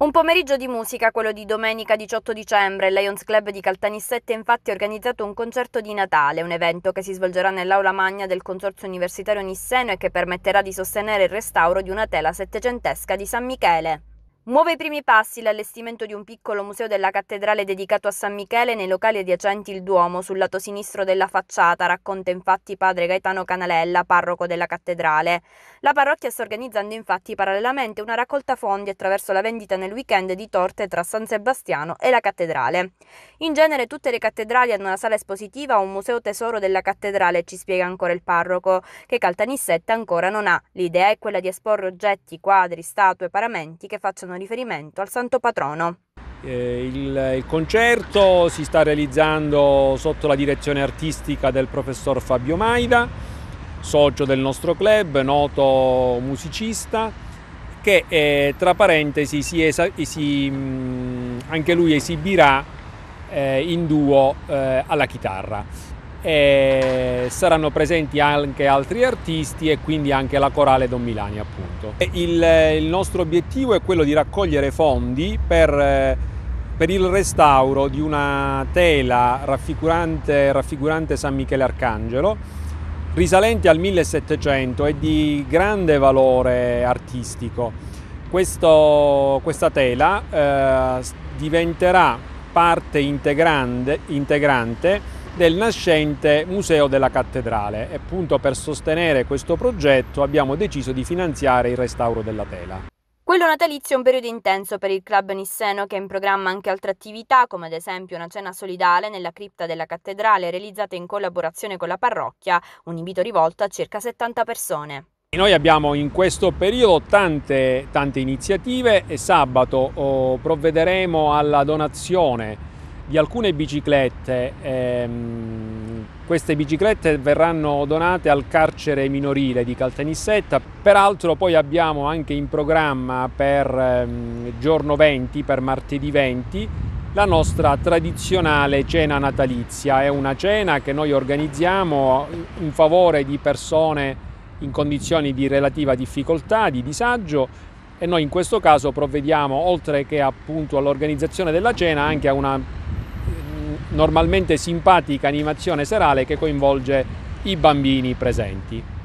Un pomeriggio di musica, quello di domenica 18 dicembre, il Lions Club di Caltanissette ha infatti organizzato un concerto di Natale, un evento che si svolgerà nell'aula magna del Consorzio Universitario Nisseno e che permetterà di sostenere il restauro di una tela settecentesca di San Michele. Muove i primi passi l'allestimento di un piccolo museo della cattedrale dedicato a San Michele nei locali adiacenti il Duomo, sul lato sinistro della facciata, racconta infatti padre Gaetano Canalella, parroco della cattedrale. La parrocchia sta organizzando infatti parallelamente una raccolta fondi attraverso la vendita nel weekend di torte tra San Sebastiano e la cattedrale. In genere tutte le cattedrali hanno una sala espositiva o un museo tesoro della cattedrale, ci spiega ancora il parroco, che Caltanissetta ancora non ha. L'idea è quella di esporre oggetti, quadri, statue, paramenti che facciano riferimento al santo patrono. Eh, il, il, concerto si sta realizzando sotto la direzione artistica del professor Fabio Maida, socio del nostro club, noto musicista, che eh, tra parentesi si esa- si, mh, mm, anche lui esibirà eh, in duo eh, alla chitarra e saranno presenti anche altri artisti e quindi anche la corale Don Milani appunto. Il, il nostro obiettivo è quello di raccogliere fondi per, per il restauro di una tela raffigurante, raffigurante San Michele Arcangelo risalente al 1700 e di grande valore artistico. Questo, questa tela eh, diventerà parte integrante del nascente Museo della Cattedrale e appunto per sostenere questo progetto abbiamo deciso di finanziare il restauro della tela. Quello natalizio è un periodo intenso per il club nisseno che è in programma anche altre attività, come ad esempio una cena solidale nella cripta della cattedrale realizzata in collaborazione con la parrocchia, un invito rivolto a circa 70 persone. Noi abbiamo in questo periodo tante, tante iniziative e sabato oh, provvederemo alla donazione di alcune biciclette. Ehm, queste biciclette verranno donate al carcere minorile di Caltanissetta. Peraltro poi abbiamo anche in programma per ehm, giorno 20, per martedì 20, la nostra tradizionale cena natalizia. È una cena che noi organizziamo in favore di persone in condizioni di relativa difficoltà, di disagio e noi in questo caso provvediamo oltre che appunto all'organizzazione della cena anche a una mm, normalmente simpatica animazione serale che coinvolge i bambini presenti.